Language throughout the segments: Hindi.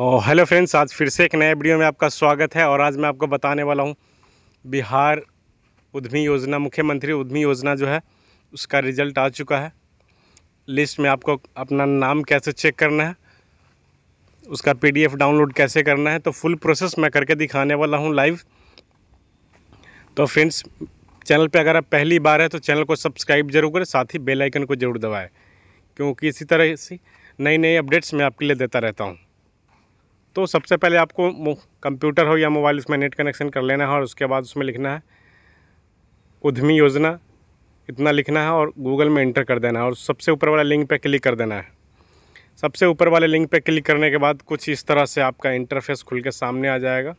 और हेलो फ्रेंड्स आज फिर से एक नए वीडियो में आपका स्वागत है और आज मैं आपको बताने वाला हूँ बिहार उद्यमी योजना मुख्यमंत्री उद्यमी योजना जो है उसका रिजल्ट आ चुका है लिस्ट में आपको अपना नाम कैसे चेक करना है उसका पीडीएफ डाउनलोड कैसे करना है तो फुल प्रोसेस मैं करके दिखाने वाला हूँ लाइव तो फ्रेंड्स चैनल पर अगर आप पहली बार है तो चैनल को सब्सक्राइब जरूर करें साथ ही बेलाइकन को जरूर दबाएँ क्योंकि इसी तरह से नई नई अपडेट्स मैं आपके लिए देता रहता हूँ तो सबसे पहले आपको कंप्यूटर हो या मोबाइल उसमें नेट कनेक्शन कर लेना है और उसके बाद उसमें लिखना है उद्यमी योजना इतना लिखना है और गूगल में इंटर कर देना है और सबसे ऊपर वाला लिंक पर क्लिक कर देना है सबसे ऊपर वाले लिंक पर क्लिक करने के बाद कुछ इस तरह से आपका इंटरफेस खुल के सामने आ जाएगा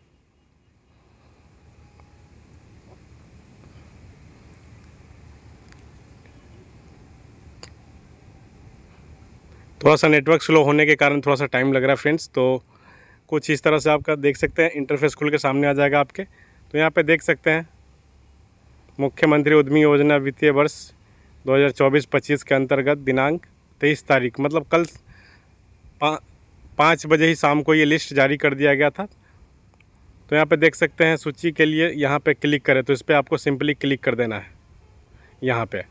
थोड़ा सा नेटवर्क स्लो होने के कारण थोड़ा सा टाइम लग रहा है फ्रेंड्स तो कुछ इस तरह से आपका देख सकते हैं इंटरफेस खुल के सामने आ जाएगा आपके तो यहाँ पे देख सकते हैं मुख्यमंत्री उद्यमी योजना वित्तीय वर्ष 2024-25 के अंतर्गत दिनांक 23 तारीख मतलब कल पा, पाँच बजे ही शाम को ये लिस्ट जारी कर दिया गया था तो यहाँ पे देख सकते हैं सूची के लिए यहाँ पे क्लिक करें तो इस पर आपको सिंपली क्लिक कर देना है यहाँ पर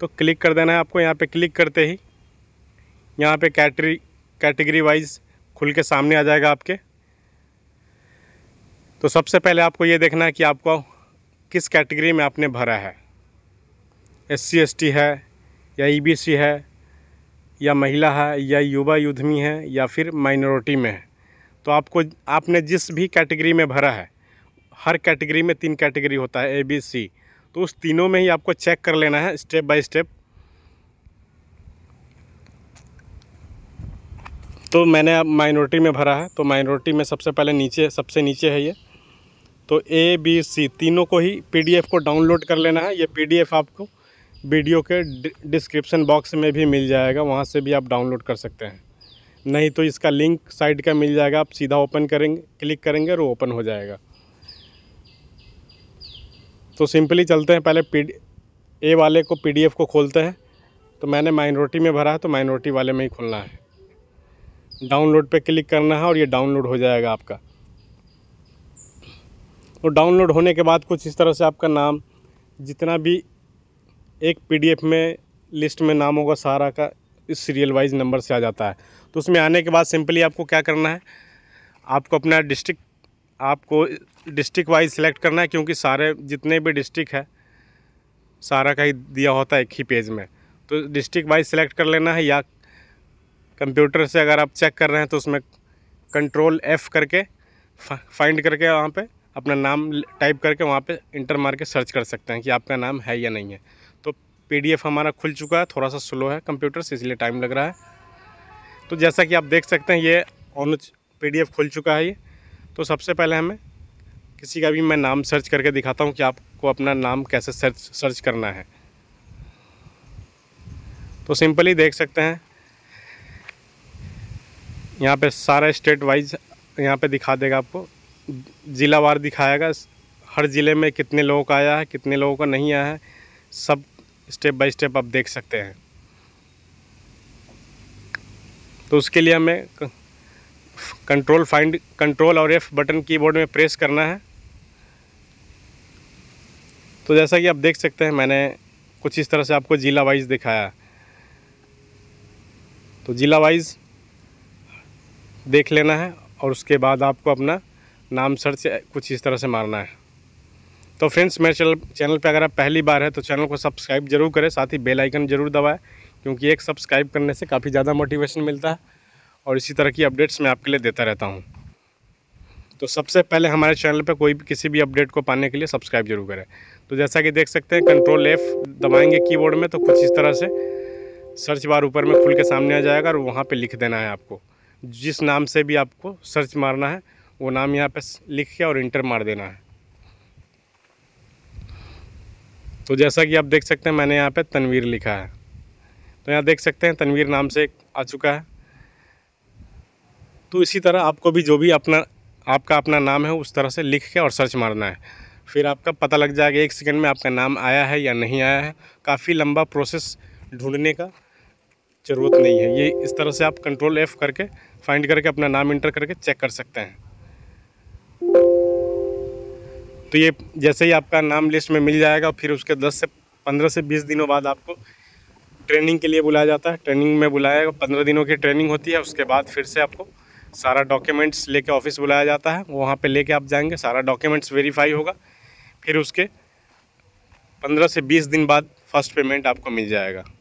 तो क्लिक कर देना है आपको यहाँ पर क्लिक करते ही यहाँ पर कैटरी कैटेगरी वाइज खुल के सामने आ जाएगा आपके तो सबसे पहले आपको ये देखना है कि आपको किस कैटेगरी में आपने भरा है एस सी एस टी है या ई e है या महिला है या युवा युद्धमी है या फिर माइनॉरिटी में है तो आपको आपने जिस भी कैटेगरी में भरा है हर कैटेगरी में तीन कैटेगरी होता है ए बी सी तो उस तीनों में ही आपको चेक कर लेना है स्टेप बाय स्टेप तो मैंने अब माइनॉरिटी में भरा है तो माइनॉरिटी में सबसे पहले नीचे सबसे नीचे है ये तो ए बी सी तीनों को ही पीडीएफ को डाउनलोड कर लेना है ये पीडीएफ आपको वीडियो के डिस्क्रिप्शन बॉक्स में भी मिल जाएगा वहाँ से भी आप डाउनलोड कर सकते हैं नहीं तो इसका लिंक साइट का मिल जाएगा आप सीधा ओपन करेंगे क्लिक करेंगे और ओपन हो जाएगा तो सिंपली चलते हैं पहले पी ए वाले को पीडीएफ को खोलते हैं तो मैंने माइनॉरिटी में भरा है तो माइनॉरिटी वाले में ही खोलना है डाउनलोड पे क्लिक करना है और ये डाउनलोड हो जाएगा आपका और डाउनलोड होने के बाद कुछ इस तरह से आपका नाम जितना भी एक पीडीएफ में लिस्ट में नाम होगा सारा का इस सीरियल वाइज नंबर से आ जाता है तो उसमें आने के बाद सिंपली आपको क्या करना है आपको अपना डिस्ट्रिक्ट आपको डिस्ट्रिक्ट वाइज सेलेक्ट करना है क्योंकि सारे जितने भी डिस्ट्रिक्ट है सारा का ही दिया होता है एक ही पेज में तो डिस्ट्रिक्ट वाइज सेलेक्ट कर लेना है या कंप्यूटर से अगर आप चेक कर रहे हैं तो उसमें कंट्रोल एफ़ करके फाइंड करके वहाँ पे अपना नाम टाइप करके वहाँ पे इंटर मार के सर्च कर सकते हैं कि आपका नाम है या नहीं है तो पीडीएफ हमारा खुल चुका है थोड़ा सा स्लो है कंप्यूटर से इसलिए टाइम लग रहा है तो जैसा कि आप देख सकते हैं ये ऑन पी खुल चुका है ये तो सबसे पहले हमें किसी का भी मैं नाम सर्च करके दिखाता हूँ कि आपको अपना नाम कैसे सर्च सर्च करना है तो सिंपली देख सकते हैं यहाँ पे सारा स्टेट वाइज यहाँ पे दिखा देगा आपको ज़िला वार दिखाएगा हर ज़िले में कितने लोगों का आया है कितने लोगों का नहीं आया है सब स्टेप बाय स्टेप आप देख सकते हैं तो उसके लिए हमें कंट्रोल फाइंड कंट्रोल और एफ़ बटन कीबोर्ड में प्रेस करना है तो जैसा कि आप देख सकते हैं मैंने कुछ इस तरह से आपको ज़िला वाइज दिखाया तो ज़िला वाइज़ देख लेना है और उसके बाद आपको अपना नाम सर्च कुछ इस तरह से मारना है तो फ्रेंड्स मेरे चैनल चैनल पर अगर आप पहली बार है तो चैनल को सब्सक्राइब जरूर करें साथ ही बेल आइकन जरूर दबाएं क्योंकि एक सब्सक्राइब करने से काफ़ी ज़्यादा मोटिवेशन मिलता है और इसी तरह की अपडेट्स मैं आपके लिए देता रहता हूँ तो सबसे पहले हमारे चैनल पर कोई भी किसी भी अपडेट को पाने के लिए सब्सक्राइब जरूर करें तो जैसा कि देख सकते हैं कंट्रोल एफ दबाएँगे की में तो कुछ इस तरह से सर्च बार ऊपर में खुल के सामने आ जाएगा और वहाँ पर लिख देना है आपको जिस नाम से भी आपको सर्च मारना है वो नाम यहाँ पे लिख के और इंटर मार देना है तो जैसा कि आप देख सकते हैं मैंने यहाँ पे तनवीर लिखा है तो यहाँ देख सकते हैं तनवीर नाम से आ चुका है तो इसी तरह आपको भी जो भी अपना आपका अपना नाम है उस तरह से लिख के और सर्च मारना है फिर आपका पता लग जाएगा एक सेकेंड में आपका नाम आया है या नहीं आया है काफ़ी लंबा प्रोसेस ढूंढने का ज़रूरत नहीं है ये इस तरह से आप कंट्रोल एफ़ करके फाइंड करके अपना नाम इंटर करके चेक कर सकते हैं तो ये जैसे ही आपका नाम लिस्ट में मिल जाएगा फिर उसके 10 से 15 से 20 दिनों बाद आपको ट्रेनिंग के लिए बुलाया जाता है ट्रेनिंग में बुलाया पंद्रह दिनों की ट्रेनिंग होती है उसके बाद फिर से आपको सारा डॉक्यूमेंट्स लेके ऑफिस बुलाया जाता है वहाँ पे लेके आप जाएंगे सारा डॉक्यूमेंट्स वेरीफाई होगा फिर उसके पंद्रह से बीस दिन बाद फर्स्ट पेमेंट आपको मिल जाएगा